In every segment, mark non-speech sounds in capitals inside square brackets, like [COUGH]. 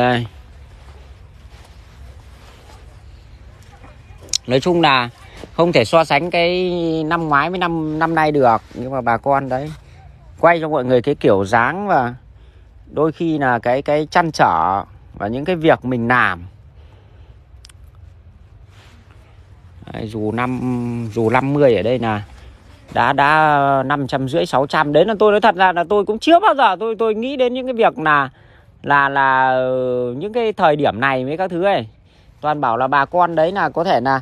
đây nói chung là không thể so sánh cái năm ngoái với năm năm nay được nhưng mà bà con đấy quay cho mọi người cái kiểu dáng và đôi khi là cái cái chăn trở và những cái việc mình làm đấy, dù năm dù 50 ở đây là đã đã năm trăm rưỡi sáu trăm đến là tôi nói thật ra là tôi cũng chưa bao giờ tôi tôi nghĩ đến những cái việc là là là ừ, những cái thời điểm này mấy các thứ ấy toàn bảo là bà con đấy là có thể là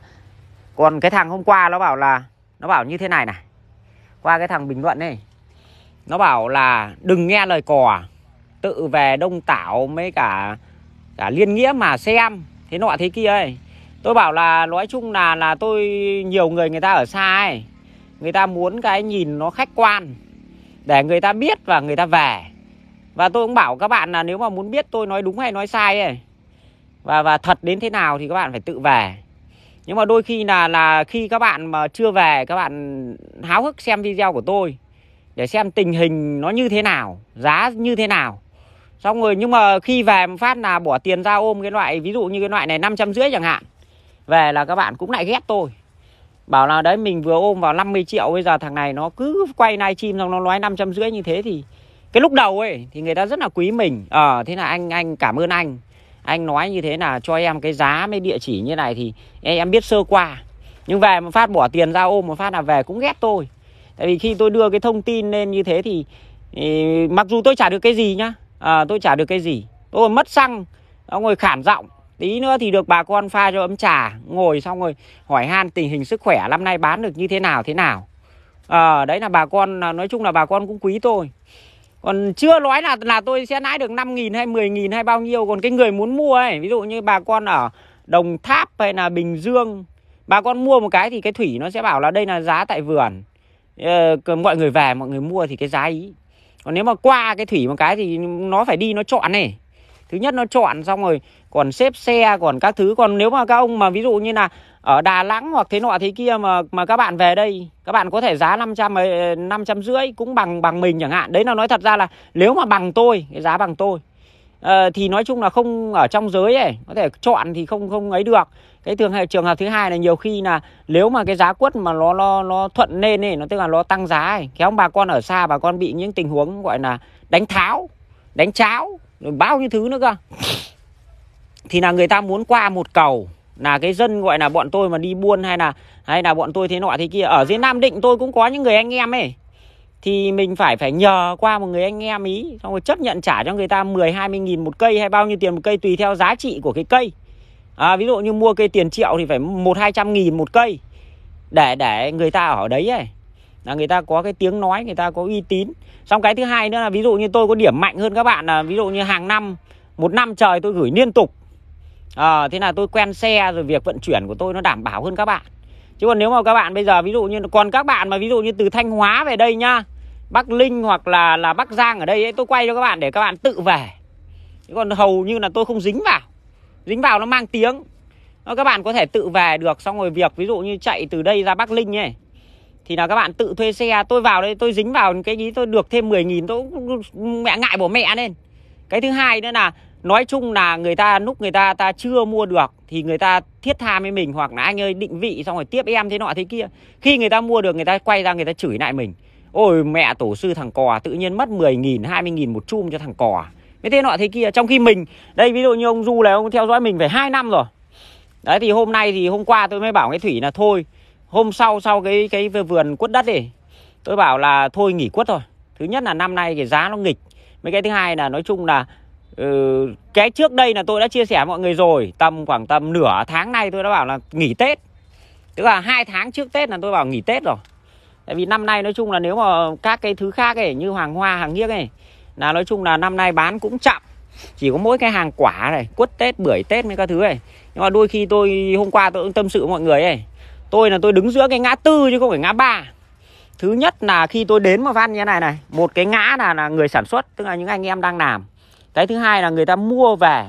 còn cái thằng hôm qua nó bảo là nó bảo như thế này này qua cái thằng bình luận này nó bảo là đừng nghe lời cò tự về đông tảo mấy cả cả liên nghĩa mà xem thế nọ thế kia ấy tôi bảo là nói chung là là tôi nhiều người người ta ở xa ấy người ta muốn cái nhìn nó khách quan để người ta biết và người ta về và tôi cũng bảo các bạn là nếu mà muốn biết tôi nói đúng hay nói sai ấy và và thật đến thế nào thì các bạn phải tự về. Nhưng mà đôi khi là là khi các bạn mà chưa về các bạn háo hức xem video của tôi để xem tình hình nó như thế nào, giá như thế nào. Xong rồi nhưng mà khi về một phát là bỏ tiền ra ôm cái loại ví dụ như cái loại này 500 rưỡi chẳng hạn. Về là các bạn cũng lại ghét tôi. Bảo là đấy mình vừa ôm vào 50 triệu bây giờ thằng này nó cứ quay live stream xong nó nói 500 rưỡi như thế thì cái lúc đầu ấy thì người ta rất là quý mình ờ à, thế là anh anh cảm ơn anh anh nói như thế là cho em cái giá mấy địa chỉ như này thì em biết sơ qua nhưng về một phát bỏ tiền ra ôm một phát là về cũng ghét tôi tại vì khi tôi đưa cái thông tin lên như thế thì, thì mặc dù tôi trả được cái gì nhá à, tôi trả được cái gì tôi mất xăng ngồi khản giọng tí nữa thì được bà con pha cho ấm trà ngồi xong rồi hỏi han tình hình sức khỏe năm nay bán được như thế nào thế nào à, đấy là bà con nói chung là bà con cũng quý tôi còn chưa nói là là tôi sẽ lãi được 5 nghìn hay 10 nghìn hay bao nhiêu còn cái người muốn mua ấy ví dụ như bà con ở Đồng Tháp hay là Bình Dương bà con mua một cái thì cái thủy nó sẽ bảo là đây là giá tại vườn ờ, mọi người về mọi người mua thì cái giá ý còn nếu mà qua cái thủy một cái thì nó phải đi nó chọn này thứ nhất nó chọn xong rồi còn xếp xe còn các thứ còn nếu mà các ông mà ví dụ như là ở Đà Nẵng hoặc thế nọ thế kia mà mà các bạn về đây các bạn có thể giá 500 500 ờ, rưỡi cũng bằng bằng mình chẳng hạn đấy là nói thật ra là nếu mà bằng tôi cái giá bằng tôi uh, thì nói chung là không ở trong giới ấy có thể chọn thì không không ấy được cái thường hay trường hợp thứ hai là nhiều khi là nếu mà cái giá quất mà nó nó nó thuận lên ấy nó tức là nó tăng giá ấy kéo bà con ở xa bà con bị những tình huống gọi là đánh tháo đánh cháo bao nhiêu thứ nữa cơ thì là người ta muốn qua một cầu là cái dân gọi là bọn tôi mà đi buôn hay là hay là bọn tôi thế nọ thế kia ở dưới Nam Định tôi cũng có những người anh em ấy thì mình phải phải nhờ qua một người anh em ý xong rồi chấp nhận trả cho người ta 10 20 nghìn một cây hay bao nhiêu tiền một cây tùy theo giá trị của cái cây à, ví dụ như mua cây tiền triệu thì phải một hai trăm nghìn một cây để để người ta ở đấy ấy là người ta có cái tiếng nói người ta có uy tín xong cái thứ hai nữa là ví dụ như tôi có điểm mạnh hơn các bạn là ví dụ như hàng năm một năm trời tôi gửi liên tục à, thế là tôi quen xe rồi việc vận chuyển của tôi nó đảm bảo hơn các bạn chứ còn nếu mà các bạn bây giờ ví dụ như còn các bạn mà ví dụ như từ thanh hóa về đây nhá bắc linh hoặc là là bắc giang ở đây ấy, tôi quay cho các bạn để các bạn tự về chứ còn hầu như là tôi không dính vào dính vào nó mang tiếng các bạn có thể tự về được xong rồi việc ví dụ như chạy từ đây ra bắc linh ấy thì là các bạn tự thuê xe tôi vào đây tôi dính vào cái ý tôi được thêm 10 nghìn tôi mẹ ngại bỏ mẹ lên cái thứ hai nữa là nói chung là người ta lúc người ta ta chưa mua được thì người ta thiết tha với mình hoặc là anh ơi định vị xong rồi tiếp em thế nọ thế kia khi người ta mua được người ta quay ra người ta chửi lại mình ôi mẹ tổ sư thằng cò tự nhiên mất 10 nghìn 20 nghìn một chum cho thằng cò mới thế nọ thế kia trong khi mình đây ví dụ như ông du là ông theo dõi mình phải hai năm rồi đấy thì hôm nay thì hôm qua tôi mới bảo cái thủy là thôi hôm sau sau cái cái vườn quất đất ấy tôi bảo là thôi nghỉ quất rồi thứ nhất là năm nay cái giá nó nghịch mấy cái thứ hai là nói chung là Ờ, cái trước đây là tôi đã chia sẻ với mọi người rồi tầm khoảng tầm nửa tháng nay tôi đã bảo là nghỉ tết tức là hai tháng trước tết là tôi bảo nghỉ tết rồi tại vì năm nay nói chung là nếu mà các cái thứ khác ấy như hàng hoa hàng nghiêng ấy là nói chung là năm nay bán cũng chậm chỉ có mỗi cái hàng quả này quất tết bưởi tết mấy các thứ này nhưng mà đôi khi tôi hôm qua tôi cũng tâm sự với mọi người ấy tôi là tôi đứng giữa cái ngã tư chứ không phải ngã ba thứ nhất là khi tôi đến mà văn như thế này này một cái ngã là là người sản xuất tức là những anh em đang làm cái thứ hai là người ta mua về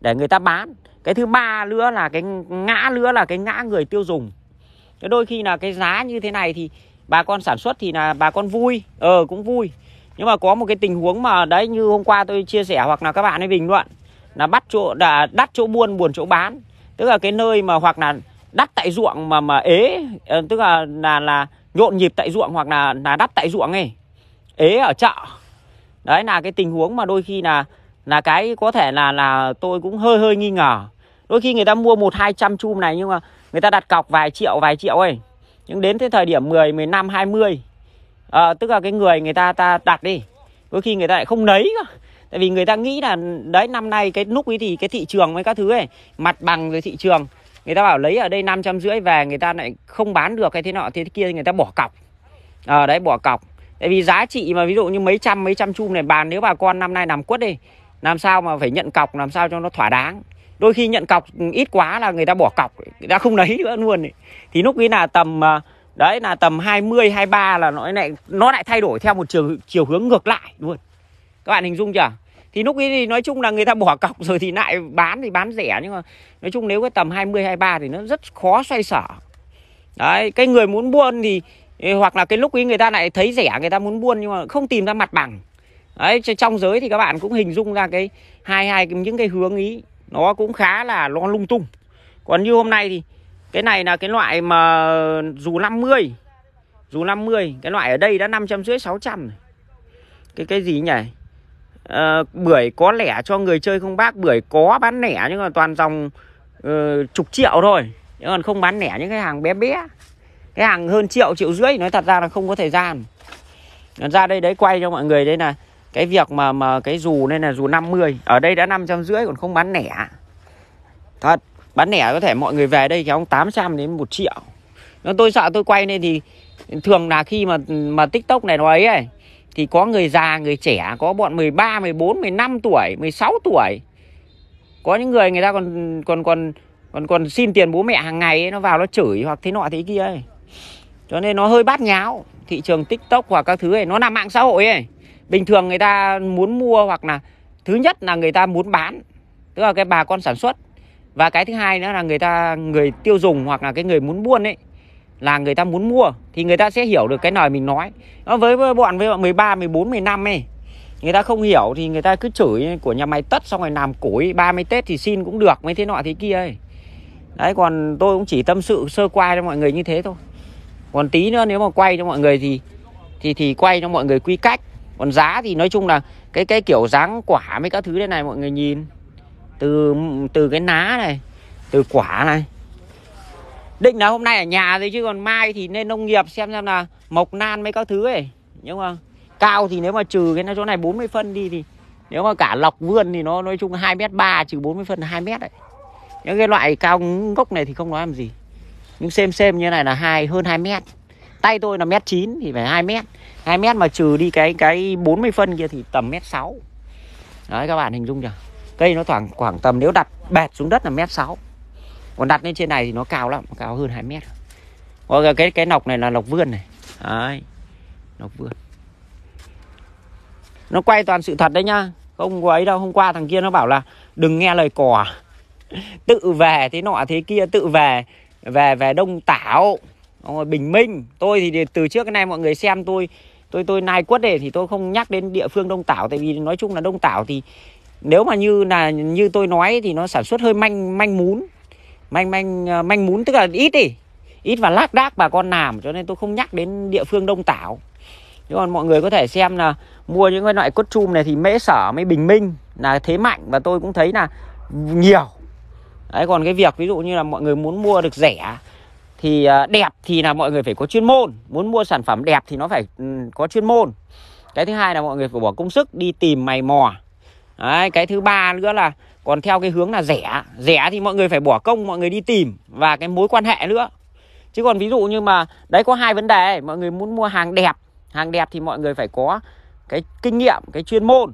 để người ta bán cái thứ ba nữa là cái ngã nữa là cái ngã người tiêu dùng cái đôi khi là cái giá như thế này thì bà con sản xuất thì là bà con vui ờ cũng vui nhưng mà có một cái tình huống mà đấy như hôm qua tôi chia sẻ hoặc là các bạn ấy bình luận là bắt chỗ là đắt chỗ buôn buồn chỗ bán tức là cái nơi mà hoặc là đắt tại ruộng mà mà ế ờ, tức là là là nhộn nhịp tại ruộng hoặc là là đắt tại ruộng ấy ế ở chợ đấy là cái tình huống mà đôi khi là là cái có thể là là tôi cũng hơi hơi nghi ngờ đôi khi người ta mua một hai trăm chum này nhưng mà người ta đặt cọc vài triệu vài triệu ấy nhưng đến tới thời điểm 10, 15, 20 à, tức là cái người người ta ta đặt đi đôi khi người ta lại không lấy cơ tại vì người ta nghĩ là đấy năm nay cái lúc ấy thì cái thị trường với các thứ ấy mặt bằng rồi thị trường người ta bảo lấy ở đây năm trăm rưỡi về người ta lại không bán được hay thế nọ thế kia người ta bỏ cọc à, đấy bỏ cọc tại vì giá trị mà ví dụ như mấy trăm mấy trăm chum này bàn nếu bà con năm nay làm quất đi làm sao mà phải nhận cọc làm sao cho nó thỏa đáng đôi khi nhận cọc ít quá là người ta bỏ cọc người ta không lấy nữa luôn thì lúc ấy là tầm à, đấy là tầm 20 23 là nó lại nó lại thay đổi theo một chiều chiều hướng ngược lại luôn các bạn hình dung chưa thì lúc ấy thì nói chung là người ta bỏ cọc rồi thì lại bán thì bán rẻ nhưng mà nói chung nếu cái tầm 20 23 thì nó rất khó xoay sở đấy cái người muốn buôn thì hoặc là cái lúc ấy người ta lại thấy rẻ người ta muốn buôn nhưng mà không tìm ra mặt bằng đấy trong giới thì các bạn cũng hình dung ra cái hai hai những cái hướng ý nó cũng khá là nó lung tung còn như hôm nay thì cái này là cái loại mà dù 50 dù 50 cái loại ở đây đã năm trăm rưỡi sáu trăm cái cái gì nhỉ à, bưởi có lẻ cho người chơi không bác bưởi có bán lẻ nhưng mà toàn dòng uh, chục triệu thôi nhưng còn không bán lẻ những cái hàng bé bé cái hàng hơn triệu triệu rưỡi nói thật ra là không có thời gian ra đây đấy quay cho mọi người đây là cái việc mà mà cái dù nên là dù 50 ở đây đã năm trăm rưỡi còn không bán lẻ thật bán lẻ có thể mọi người về đây kéo 800 đến một triệu nó tôi sợ tôi quay nên thì thường là khi mà mà tiktok này nói ấy, ấy thì có người già người trẻ có bọn 13 14 15 tuổi 16 tuổi có những người người ta còn còn còn còn còn xin tiền bố mẹ hàng ngày ấy, nó vào nó chửi hoặc thế nọ thế kia ấy cho nên nó hơi bát nháo thị trường tiktok hoặc các thứ này nó là mạng xã hội ấy bình thường người ta muốn mua hoặc là thứ nhất là người ta muốn bán tức là cái bà con sản xuất và cái thứ hai nữa là người ta người tiêu dùng hoặc là cái người muốn buôn ấy là người ta muốn mua thì người ta sẽ hiểu được cái lời mình nói nó với bọn với bọn 13 14 15 ấy người ta không hiểu thì người ta cứ chửi của nhà máy tất xong rồi làm củi 30 Tết thì xin cũng được mấy thế nọ thế kia ấy. Đấy còn tôi cũng chỉ tâm sự sơ qua cho mọi người như thế thôi còn tí nữa nếu mà quay cho mọi người thì thì thì quay cho mọi người quy cách còn giá thì nói chung là cái cái kiểu dáng quả mấy các thứ đây này mọi người nhìn từ từ cái ná này từ quả này định là hôm nay ở nhà thôi chứ còn mai thì nên nông nghiệp xem xem là mộc nan mấy các thứ ấy nhưng mà cao thì nếu mà trừ cái chỗ này 40 phân đi thì nếu mà cả lọc vườn thì nó nói chung 2 mét 3 trừ 40 phân 2 mét đấy những cái loại cao gốc này thì không nói làm gì nhưng xem xem như này là hai hơn 2 mét tay tôi là mét 9 thì phải 2 mét 2 mét mà trừ đi cái cái 40 phân kia thì tầm mét 6 đấy các bạn hình dung chưa cây nó khoảng khoảng tầm nếu đặt bẹt xuống đất là mét 6 còn đặt lên trên này thì nó cao lắm cao hơn 2 mét còn cái cái nọc này là nọc vươn này đấy nọc vươn nó quay toàn sự thật đấy nhá không có ấy đâu hôm qua thằng kia nó bảo là đừng nghe lời cò à. [LAUGHS] tự về thế nọ thế kia tự về về về Đông Tảo rồi Bình Minh tôi thì từ trước cái này mọi người xem tôi tôi tôi nai quất này thì tôi không nhắc đến địa phương Đông Tảo tại vì nói chung là Đông Tảo thì nếu mà như là như tôi nói thì nó sản xuất hơi manh manh mún manh manh ờ, manh mún tức là ít đi ít và lác đác bà con làm cho nên tôi không nhắc đến địa phương Đông Tảo nhưng còn mọi người có thể xem là mua những cái loại cốt chum này thì mễ sở mới bình minh là thế mạnh và tôi cũng thấy là nhiều đấy còn cái việc ví dụ như là mọi người muốn mua được rẻ thì à, đẹp thì là mọi người phải có chuyên môn muốn mua sản phẩm đẹp thì nó phải ừ, có chuyên môn cái thứ hai là mọi người phải bỏ công sức đi tìm mày mò đấy, cái thứ ba nữa là còn theo cái hướng là rẻ rẻ thì mọi người phải bỏ công mọi người đi tìm và cái mối quan hệ nữa chứ còn ví dụ như mà đấy có hai vấn đề mọi người muốn mua hàng đẹp hàng đẹp thì mọi người phải có cái kinh nghiệm cái chuyên môn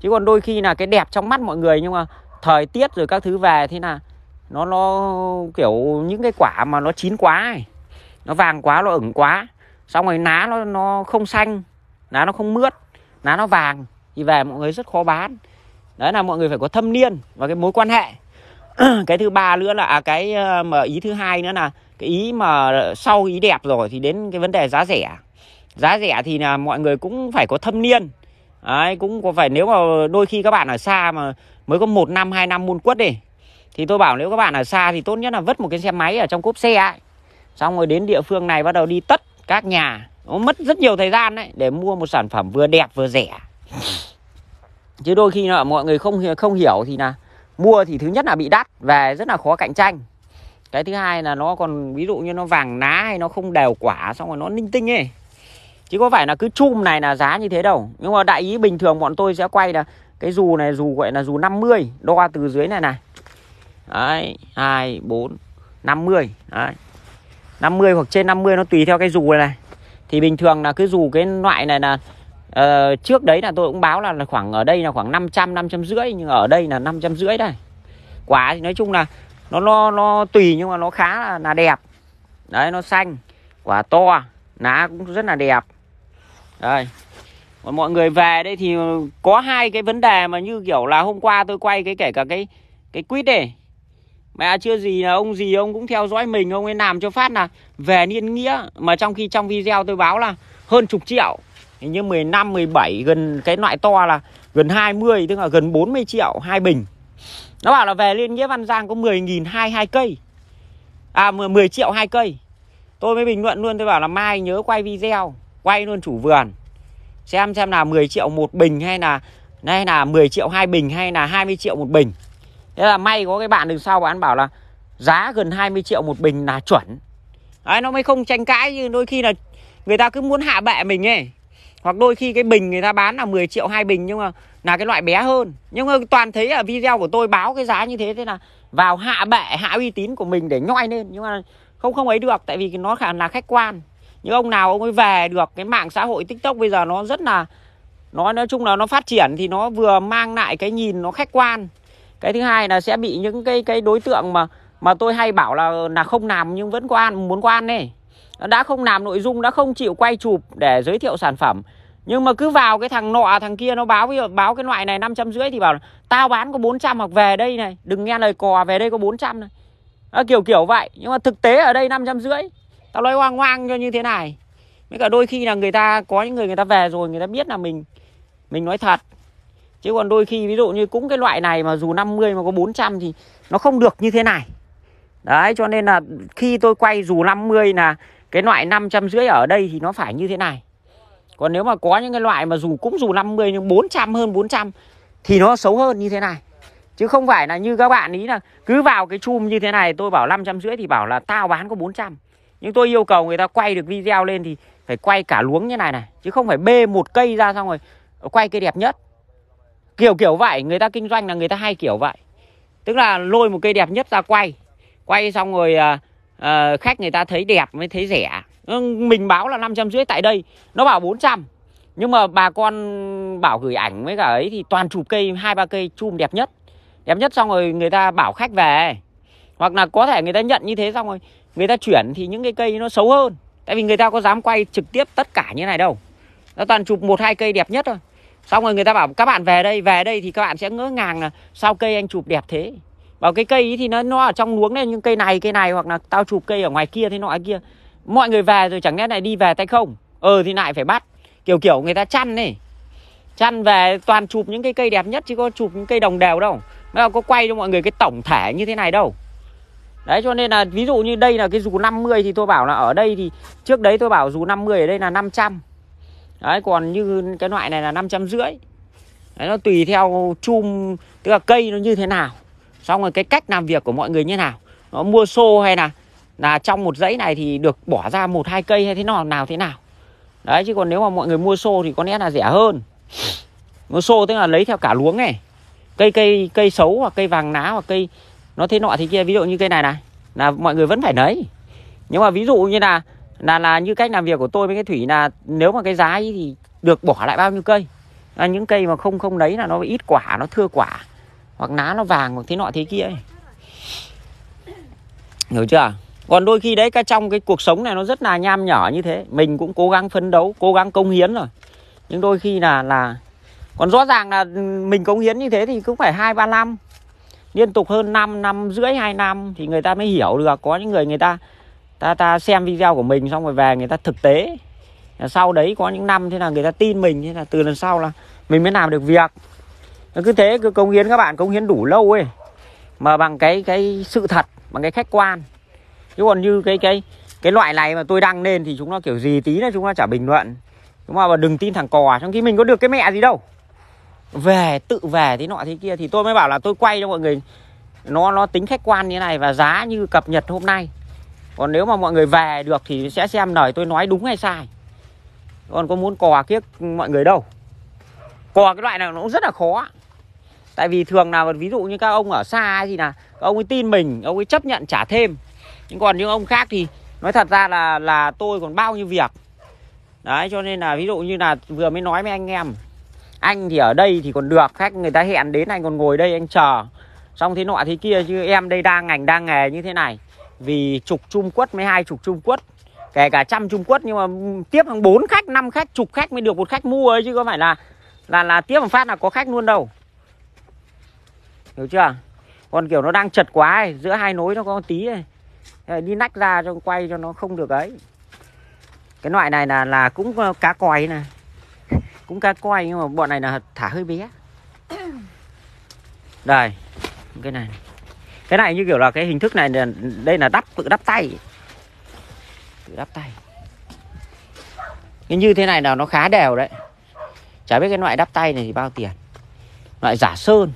chứ còn đôi khi là cái đẹp trong mắt mọi người nhưng mà thời tiết rồi các thứ về thế là nó nó kiểu những cái quả mà nó chín quá ấy. nó vàng quá nó ửng quá xong rồi lá nó nó không xanh lá nó không mướt lá nó vàng thì về mọi người rất khó bán đấy là mọi người phải có thâm niên và cái mối quan hệ [CLEARS THROAT] cái thứ ba nữa là à, cái ờ, mà ý thứ hai nữa là cái ý mà sau ý đẹp rồi thì đến cái vấn đề giá rẻ giá rẻ thì là mọi người cũng phải có thâm niên Đấy, cũng có phải nếu mà đôi khi các bạn ở xa mà mới có một năm hai năm muôn quất đi thì tôi bảo nếu các bạn ở xa thì tốt nhất là vứt một cái xe máy ở trong cốp xe ấy. xong rồi đến địa phương này bắt đầu đi tất các nhà nó mất rất nhiều thời gian đấy để mua một sản phẩm vừa đẹp vừa rẻ chứ đôi khi là mọi người không không hiểu thì là mua thì thứ nhất là bị đắt về rất là khó cạnh tranh cái thứ hai là nó còn ví dụ như nó vàng ná hay nó không đều quả xong rồi nó linh tinh ấy chứ có phải là cứ chum này là giá như thế đâu nhưng mà đại ý bình thường bọn tôi sẽ quay là cái dù này dù gọi là dù 50 đo từ dưới này này đấy 2 4 50 đấy 50 hoặc trên 50 nó tùy theo cái dù này, này. thì bình thường là cái dù cái loại này là uh, trước đấy là tôi cũng báo là, là khoảng ở đây là khoảng 500 500 rưỡi nhưng ở đây là 500 rưỡi đây quả thì nói chung là nó nó nó tùy nhưng mà nó khá là, là đẹp đấy nó xanh quả to lá cũng rất là đẹp đây còn mọi người về đây thì có hai cái vấn đề mà như kiểu là hôm qua tôi quay cái kể cả cái cái quýt này mẹ chưa gì là ông gì ông cũng theo dõi mình ông ấy làm cho phát là về niên nghĩa mà trong khi trong video tôi báo là hơn chục triệu hình như 15 17 gần cái loại to là gần 20 tức là gần 40 triệu hai bình nó bảo là về liên nghĩa Văn Giang có 10.000 hai hai cây à 10 triệu hai cây tôi mới bình luận luôn tôi bảo là mai nhớ quay video quay luôn chủ vườn xem xem là 10 triệu một bình hay là hay là 10 triệu hai bình hay là 20 triệu một bình thế là may có cái bạn đằng sau bạn bảo là giá gần 20 triệu một bình là chuẩn đấy nó mới không tranh cãi như đôi khi là người ta cứ muốn hạ bệ mình ấy hoặc đôi khi cái bình người ta bán là 10 triệu hai bình nhưng mà là cái loại bé hơn nhưng mà toàn thấy ở video của tôi báo cái giá như thế thế là vào hạ bệ hạ uy tín của mình để nhoi lên nhưng mà không không ấy được tại vì nó là khách quan những ông nào ông ấy về được cái mạng xã hội tiktok bây giờ nó rất là nó nói chung là nó phát triển thì nó vừa mang lại cái nhìn nó khách quan cái thứ hai là sẽ bị những cái cái đối tượng mà mà tôi hay bảo là là không làm nhưng vẫn quan muốn quan này đã không làm nội dung đã không chịu quay chụp để giới thiệu sản phẩm nhưng mà cứ vào cái thằng nọ thằng kia nó báo ví dụ, báo cái loại này năm trăm rưỡi thì bảo tao bán có 400 hoặc về đây này đừng nghe lời cò về đây có 400 này à, kiểu kiểu vậy nhưng mà thực tế ở đây năm trăm rưỡi tao nói hoang hoang cho như thế này với cả đôi khi là người ta có những người người ta về rồi người ta biết là mình mình nói thật chứ còn đôi khi ví dụ như cũng cái loại này mà dù 50 mà có 400 thì nó không được như thế này đấy cho nên là khi tôi quay dù 50 là cái loại năm trăm rưỡi ở đây thì nó phải như thế này còn nếu mà có những cái loại mà dù cũng dù 50 nhưng 400 hơn 400 thì nó xấu hơn như thế này chứ không phải là như các bạn ý là cứ vào cái chum như thế này tôi bảo năm trăm rưỡi thì bảo là tao bán có 400 nhưng tôi yêu cầu người ta quay được video lên thì phải quay cả luống như này này chứ không phải bê một cây ra xong rồi ờ, quay cây đẹp nhất kiểu kiểu vậy người ta kinh doanh là người ta hay kiểu vậy tức là lôi một cây đẹp nhất ra quay quay xong rồi à, à, khách người ta thấy đẹp mới thấy rẻ ừ, mình báo là năm trăm rưỡi tại đây nó bảo 400 nhưng mà bà con bảo gửi ảnh với cả ấy thì toàn chụp cây hai ba cây chùm đẹp nhất đẹp nhất xong rồi người ta bảo khách về hoặc là có thể người ta nhận như thế xong rồi người ta chuyển thì những cái cây nó xấu hơn tại vì người ta có dám quay trực tiếp tất cả như này đâu nó toàn chụp một hai cây đẹp nhất thôi xong rồi người ta bảo các bạn về đây về đây thì các bạn sẽ ngỡ ngàng là sao cây anh chụp đẹp thế bảo cái cây ấy thì nó nó ở trong luống này nhưng cây này cây này hoặc là tao chụp cây ở ngoài kia thế nọ kia mọi người về rồi chẳng lẽ lại đi về tay không ờ thì lại phải bắt kiểu kiểu người ta chăn này chăn về toàn chụp những cái cây đẹp nhất chứ có chụp những cây đồng đều đâu nó có quay cho mọi người cái tổng thể như thế này đâu Đấy cho nên là ví dụ như đây là cái dù 50 thì tôi bảo là ở đây thì trước đấy tôi bảo dù 50 ở đây là 500. Đấy còn như cái loại này là rưỡi Đấy nó tùy theo chum tức là cây nó như thế nào. Xong rồi cái cách làm việc của mọi người như thế nào. Nó mua xô hay là là trong một dãy này thì được bỏ ra một hai cây hay thế nào nào thế nào. Đấy chứ còn nếu mà mọi người mua xô thì có lẽ là rẻ hơn. Mua xô tức là lấy theo cả luống này. Cây cây cây xấu hoặc cây vàng lá hoặc cây nó thế nọ thế kia ví dụ như cây này này là mọi người vẫn phải lấy nhưng mà ví dụ như là là là như cách làm việc của tôi với cái thủy là nếu mà cái giá ấy thì được bỏ lại bao nhiêu cây là những cây mà không không lấy là nó ít quả nó thưa quả hoặc lá nó vàng hoặc thế nọ thế kia ấy. hiểu chưa còn đôi khi đấy cái trong cái cuộc sống này nó rất là nham nhở như thế mình cũng cố gắng phấn đấu cố gắng công hiến rồi nhưng đôi khi là là còn rõ ràng là mình cống hiến như thế thì cũng phải hai ba năm liên tục hơn 5 năm rưỡi 2 năm thì người ta mới hiểu được có những người người ta ta ta xem video của mình xong rồi về người ta thực tế sau đấy có những năm thế là người ta tin mình thế là từ lần sau là mình mới làm được việc cứ thế cứ công hiến các bạn công hiến đủ lâu ấy mà bằng cái cái sự thật bằng cái khách quan chứ còn như cái cái cái loại này mà tôi đăng lên thì chúng nó kiểu gì tí nữa chúng nó chả bình luận đúng không mà đừng tin thằng cò trong khi mình có được cái mẹ gì đâu về tự về thế nọ thế kia thì tôi mới bảo là tôi quay cho mọi người nó nó tính khách quan như này và giá như cập nhật hôm nay còn nếu mà mọi người về được thì sẽ xem lời tôi nói đúng hay sai còn có muốn cò kiếp mọi người đâu cò cái loại này nó cũng rất là khó tại vì thường nào ví dụ như các ông ở xa thì là ông ấy tin mình ông ấy chấp nhận trả thêm nhưng còn những ông khác thì nói thật ra là là tôi còn bao nhiêu việc đấy cho nên là ví dụ như là vừa mới nói với anh em anh thì ở đây thì còn được khách người ta hẹn đến anh còn ngồi đây anh chờ xong thế nọ thế kia chứ em đây đang ngành đang nghề như thế này vì chục trung quất mấy hai chục trung quất kể cả trăm trung quất nhưng mà tiếp hàng bốn khách năm khách chục khách mới được một khách mua ấy chứ có phải là là là tiếp một phát là có khách luôn đâu hiểu chưa còn kiểu nó đang chật quá ấy, giữa hai nối nó có một tí ấy. đi nách ra cho quay cho nó không được ấy cái loại này là là cũng ờ, cá còi này cũng cá coi nhưng mà bọn này là thả hơi bé [COUGHS] đây cái này cái này như kiểu là cái hình thức này là đây là đắp tự đắp tay tự đắp tay cái như thế này là nó khá đều đấy chả biết cái loại đắp tay này thì bao tiền loại giả sơn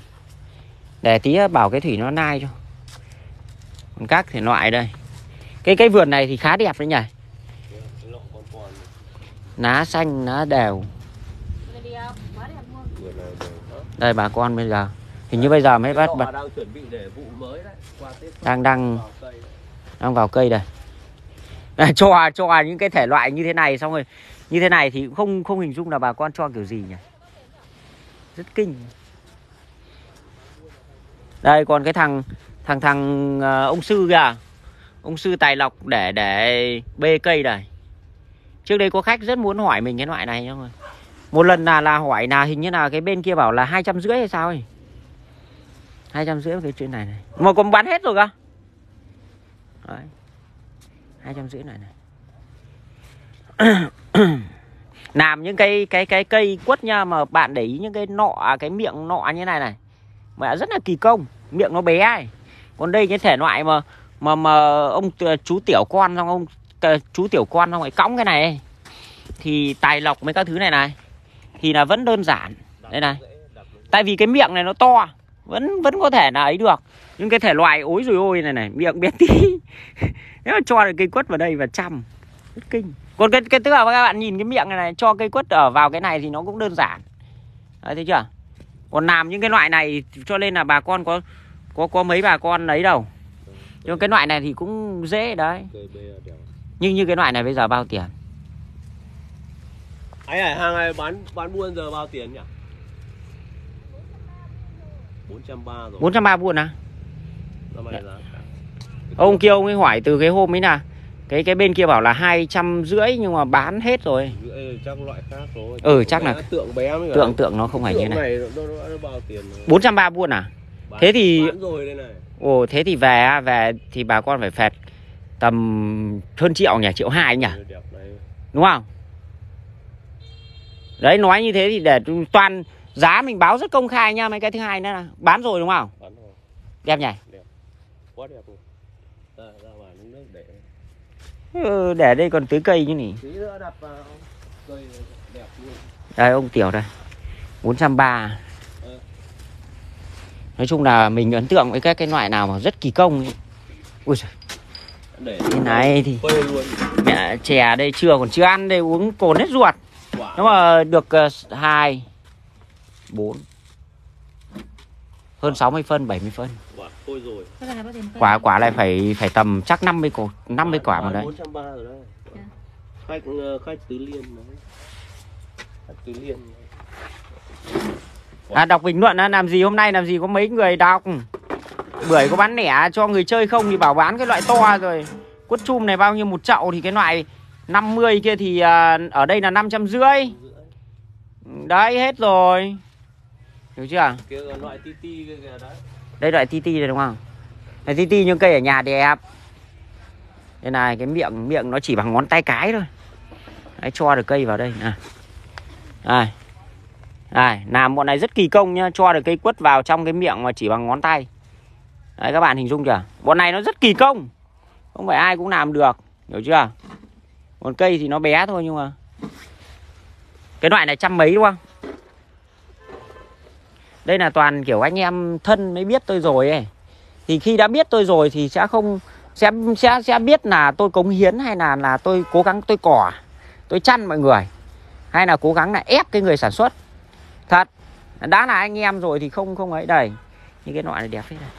để tí bảo cái thủy nó nai cho còn các thể loại đây cái cái vườn này thì khá đẹp đấy nhỉ lá xanh lá đều đây bà con bây giờ hình như bây giờ mới bắt bật đang đang đang vào cây đây à, cho à, cho à những cái thể loại như thế này xong rồi như thế này thì cũng không không hình dung là bà con cho kiểu gì nhỉ rất kinh đây còn cái thằng thằng thằng ờ, ông sư kìa ông sư tài lộc để để bê cây này trước đây có khách rất muốn hỏi mình cái loại này nhưng mà một lần là là hỏi là hình như là cái bên kia bảo là hai trăm rưỡi hay sao ấy hai trăm rưỡi cái chuyện này này mà còn bán hết rồi cơ đấy hai trăm rưỡi này này [COUGHS] làm những cái cái cái cây quất nha mà bạn để ý những cái nọ à, cái miệng nọ như này này mà rất là kỳ công miệng nó bé ấy còn đây cái thể loại mà mà mà ông chú tiểu con xong ông chú tiểu con xong lại cõng cái này ấy. thì tài lộc mấy các thứ này này thì là vẫn đơn giản đây này tại vì cái miệng này nó to vẫn vẫn có thể là ấy được nhưng cái thể loại ối rồi ôi này này miệng bé tí nếu mà cho được cây quất vào đây và chăm kinh còn cái cái tức là các bạn nhìn cái miệng này này cho cây quất ở vào cái này thì nó cũng đơn giản đấy thấy chưa còn làm những cái loại này cho nên là bà con có có có mấy bà con lấy đâu nhưng cái loại này thì cũng dễ đấy nhưng như cái loại này bây giờ bao tiền anh này hàng này bán bán buôn giờ bao tiền nhỉ? 430 rồi. 430 buôn à? Dạ. Ông kia ông ấy hỏi từ cái hôm ấy là cái cái bên kia bảo là hai trăm rưỡi nhưng mà bán hết rồi. Ừ, chắc loại khác rồi. Ừ chắc là tượng bé mới Tượng tượng nó không phải như này. này nó, nó, nó bao tiền 430 buôn à? Bán, thế thì bán rồi đây này. Ồ thế thì về về thì bà con phải phẹt tầm hơn triệu nhỉ, triệu hai nhỉ. Ừ, Đúng không? đấy nói như thế thì để toàn giá mình báo rất công khai nha mấy cái thứ hai nữa là bán rồi đúng không bán rồi. đẹp nhỉ đẹp. quá đẹp rồi. Ra, ngoài nước để ừ, để đây còn tưới cây chứ nhỉ đây ông tiểu đây 430 ừ. Ờ. Nói chung là mình ấn tượng với các cái loại nào mà rất kỳ công ấy. Ui giời. Để cái này thì mẹ chè đây chưa còn chưa ăn đây uống cồn hết ruột nếu mà được ờ, hai bốn hơn 60 phân 70 phân quả quả này phải phải tầm chắc 50 cột 50 quả mà dạ. ờ, đấy à đọc bình luận à, làm gì hôm nay làm gì có mấy người đọc bưởi có bán lẻ cho người chơi không thì bảo bán cái loại to rồi quất chum này bao nhiêu một chậu thì cái loại 50 kia thì à, ở đây là 550 Đấy hết rồi Hiểu chưa Cái Đây loại TT này đúng không Này TT nhưng cây ở nhà đẹp Đây này cái miệng miệng nó chỉ bằng ngón tay cái thôi Đấy cho được cây vào đây nè Đây Đây làm bọn này rất kỳ công nhá Cho được cây quất vào trong cái miệng mà chỉ bằng ngón tay Đấy các bạn hình dung chưa Bọn này nó rất kỳ công Không phải ai cũng làm được Hiểu chưa còn cây thì nó bé thôi nhưng mà cái loại này trăm mấy đúng không đây là toàn kiểu anh em thân mới biết tôi rồi ấy thì khi đã biết tôi rồi thì sẽ không sẽ sẽ sẽ biết là tôi cống hiến hay là là tôi cố gắng tôi cỏ tôi chăn mọi người hay là cố gắng là ép cái người sản xuất thật đã là anh em rồi thì không không ấy đầy như cái loại này đẹp thế này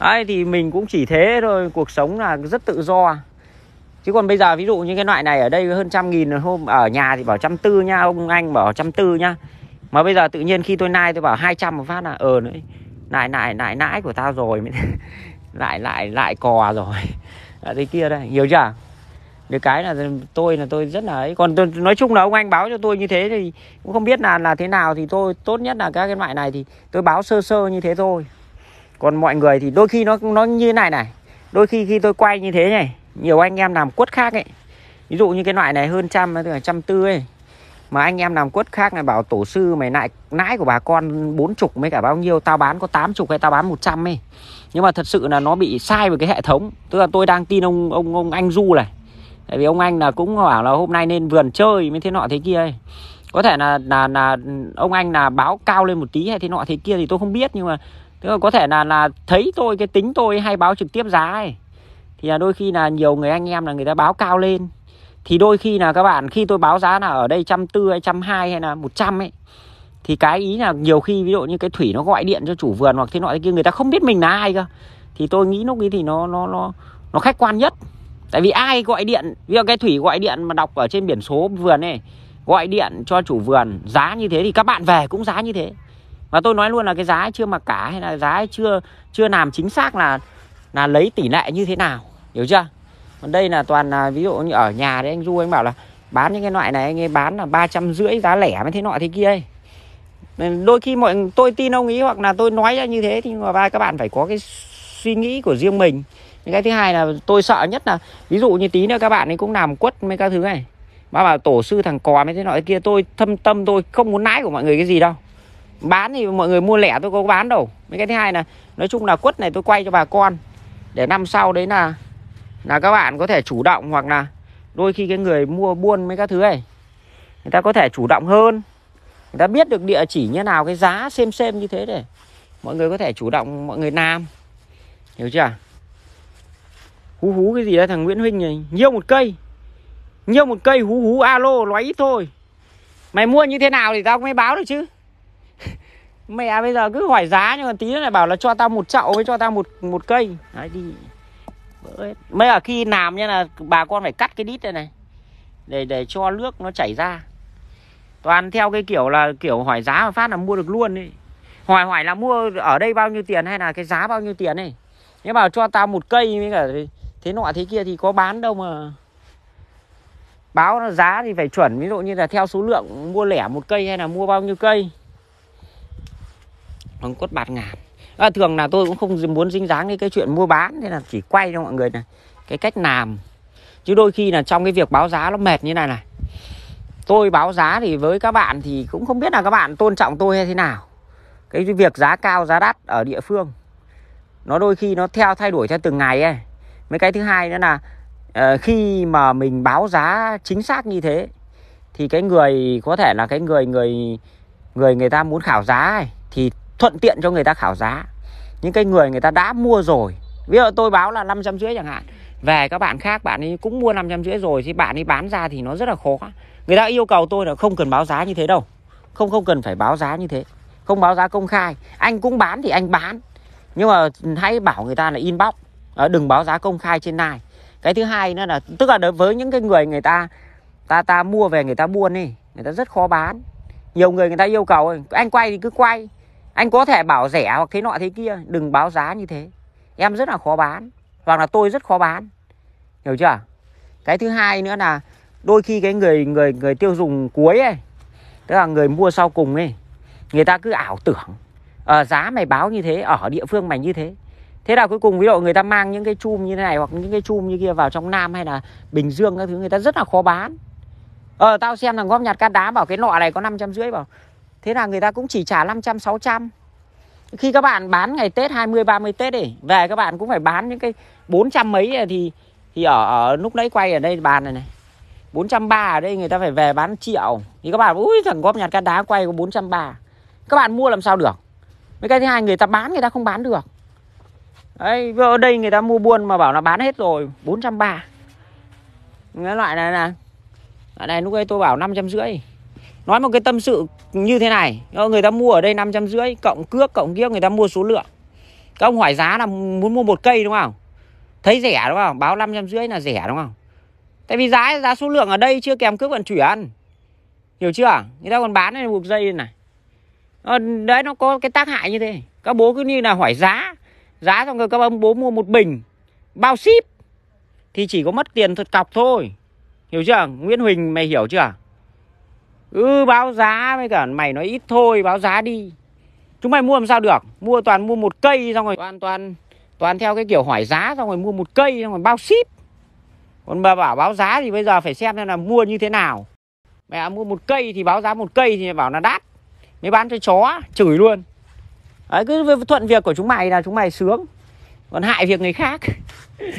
đấy thì mình cũng chỉ thế thôi cuộc sống là rất tự do chứ còn bây giờ ví dụ như cái loại này ở đây hơn trăm nghìn hôm ở nhà thì bảo trăm tư nha ông anh bảo trăm tư nha mà bây giờ tự nhiên khi tôi nai tôi bảo 200 một phát là ờ nữa lại lại lại nãi của tao rồi [LAUGHS] lại lại lại cò rồi ở [LAUGHS] đây kia đây hiểu chưa được cái là tôi là tôi rất là ấy còn tôi, nói chung là ông anh báo cho tôi như thế thì cũng không biết là là thế nào thì tôi tốt nhất là các cái loại này thì tôi báo sơ sơ như thế thôi còn mọi người thì đôi khi nó nó như thế này này đôi khi khi tôi quay như thế này nhiều anh em làm quất khác ấy ví dụ như cái loại này hơn trăm tức là trăm tư ấy mà anh em làm quất khác này bảo tổ sư mày lại lãi của bà con bốn chục mấy cả bao nhiêu tao bán có tám chục hay tao bán một trăm ấy nhưng mà thật sự là nó bị sai về cái hệ thống tức là tôi đang tin ông ông ông anh du này tại vì ông anh là cũng bảo là hôm nay nên vườn chơi mới thế nọ thế kia ấy có thể là là là ông anh là báo cao lên một tí hay thế nọ thế kia thì tôi không biết nhưng mà tức là có thể là là thấy tôi cái tính tôi hay báo trực tiếp giá ấy thì là đôi khi là nhiều người anh em là người ta báo cao lên thì đôi khi là các bạn khi tôi báo giá là ở đây trăm tư hay trăm hai hay là một trăm ấy thì cái ý là nhiều khi ví dụ như cái thủy nó gọi điện cho chủ vườn hoặc thế nọ thế kia người ta không biết mình là ai cơ thì tôi nghĩ lúc ấy thì nó nó nó nó khách quan nhất tại vì ai gọi điện ví dụ cái thủy gọi điện mà đọc ở trên biển số vườn này gọi điện cho chủ vườn giá như thế thì các bạn về cũng giá như thế và tôi nói luôn là cái giá chưa mặc cả hay là giá chưa chưa làm chính xác là là lấy tỷ lệ như thế nào hiểu chưa còn đây là toàn là ví dụ như ở nhà đấy anh du anh bảo là bán những cái loại này anh ấy bán là ba trăm rưỡi giá lẻ mới thế nọ thế kia ấy đôi khi mọi tôi tin ông ý hoặc là tôi nói ra như thế thì mà ba các bạn phải có cái suy nghĩ của riêng mình cái thứ hai là tôi sợ nhất là ví dụ như tí nữa các bạn ấy cũng làm quất mấy các thứ này mà bảo tổ sư thằng cò mấy thế nọ kia tôi thâm tâm tôi không muốn nãi của mọi người cái gì đâu bán thì mọi người mua lẻ tôi có bán đâu mấy cái thứ hai là nói chung là quất này tôi quay cho bà con để năm sau đấy là là các bạn có thể chủ động hoặc là đôi khi cái người mua buôn mấy các thứ này người ta có thể chủ động hơn người ta biết được địa chỉ như nào cái giá xem xem như thế để mọi người có thể chủ động mọi người làm hiểu chưa hú hú cái gì đó thằng Nguyễn Huynh này nhiêu một cây nhiêu một cây hú hú alo nói ít thôi mày mua như thế nào thì tao mới báo được chứ [LAUGHS] mẹ bây giờ cứ hỏi giá nhưng mà tí nữa lại bảo là cho tao một chậu với cho tao một một cây đấy đi mới là khi làm như là bà con phải cắt cái đít này này để để cho nước nó chảy ra toàn theo cái kiểu là kiểu hỏi giá mà phát là mua được luôn ấy hỏi hỏi là mua ở đây bao nhiêu tiền hay là cái giá bao nhiêu tiền này nếu bảo cho tao một cây với cả thế nọ thế kia thì có bán đâu mà báo nó giá thì phải chuẩn ví dụ như là theo số lượng mua lẻ một cây hay là mua bao nhiêu cây còn cốt bạt ngàn à, thường là tôi cũng không muốn dính dáng cái cái chuyện mua bán thế là chỉ quay cho mọi người này cái cách làm chứ đôi khi là trong cái việc báo giá nó mệt như này này tôi báo giá thì với các bạn thì cũng không biết là các bạn tôn trọng tôi hay thế nào cái việc giá cao giá đắt ở địa phương nó đôi khi nó theo thay đổi theo từng ngày ấy mấy cái thứ hai nữa là uh, khi mà mình báo giá chính xác như thế thì cái người có thể là cái người người người người ta muốn khảo giá ấy, thì thuận tiện cho người ta khảo giá những cái người người ta đã mua rồi ví dụ tôi báo là năm trăm rưỡi chẳng hạn về các bạn khác bạn ấy cũng mua năm trăm rưỡi rồi thì bạn ấy bán ra thì nó rất là khó người ta yêu cầu tôi là không cần báo giá như thế đâu không không cần phải báo giá như thế không báo giá công khai anh cũng bán thì anh bán nhưng mà hãy bảo người ta là inbox ờ, đừng báo giá công khai trên này cái thứ hai nữa là tức là đối với những cái người người ta ta ta mua về người ta buôn đi người ta rất khó bán nhiều người người ta yêu cầu anh quay thì cứ quay anh có thể bảo rẻ hoặc thế nọ thế kia đừng báo giá như thế em rất là khó bán hoặc là tôi rất khó bán hiểu chưa cái thứ hai nữa là đôi khi cái người người người tiêu dùng cuối ấy tức là người mua sau cùng ấy người ta cứ ảo tưởng à, giá mày báo như thế ở địa phương mày như thế thế là cuối cùng ví dụ người ta mang những cái chum như thế này hoặc những cái chum như kia vào trong nam hay là bình dương các thứ người ta rất là khó bán ờ tao xem là góp nhặt cát đá bảo cái nọ này có năm trăm rưỡi bảo Thế là người ta cũng chỉ trả 500 600 Khi các bạn bán ngày Tết 20 30 Tết ấy Về các bạn cũng phải bán những cái 400 mấy à, thì Thì ở, ở lúc nãy quay ở đây bàn này này 430 ở đây người ta phải về bán triệu Thì các bạn ui thằng góp nhặt cá đá quay có 430 Các bạn mua làm sao được Mấy cái thứ hai người ta bán người ta không bán được Đấy, ở đây người ta mua buôn mà bảo là bán hết rồi 430 Cái loại này nè Loại này lúc ấy tôi bảo 550 nói một cái tâm sự như thế này người ta mua ở đây năm trăm rưỡi cộng cước cộng kiếc người ta mua số lượng các ông hỏi giá là muốn mua một cây đúng không thấy rẻ đúng không báo năm trăm rưỡi là rẻ đúng không tại vì giá giá số lượng ở đây chưa kèm cước vận chuyển hiểu chưa người ta còn bán này buộc dây này ờ, đấy nó có cái tác hại như thế các bố cứ như là hỏi giá giá xong rồi các ông bố mua một bình bao ship thì chỉ có mất tiền thật cọc thôi hiểu chưa nguyễn huỳnh mày hiểu chưa Ừ báo giá với cả mày nói ít thôi báo giá đi Chúng mày mua làm sao được Mua toàn mua một cây xong rồi Toàn toàn toàn theo cái kiểu hỏi giá Xong rồi mua một cây xong rồi bao ship Còn bà bảo báo giá thì bây giờ phải xem xem là mua như thế nào Mẹ mua một cây thì báo giá một cây thì bảo là đắt Mới bán cho chó chửi luôn Đấy, cứ thuận việc của chúng mày là chúng mày sướng Còn hại việc người khác [LAUGHS]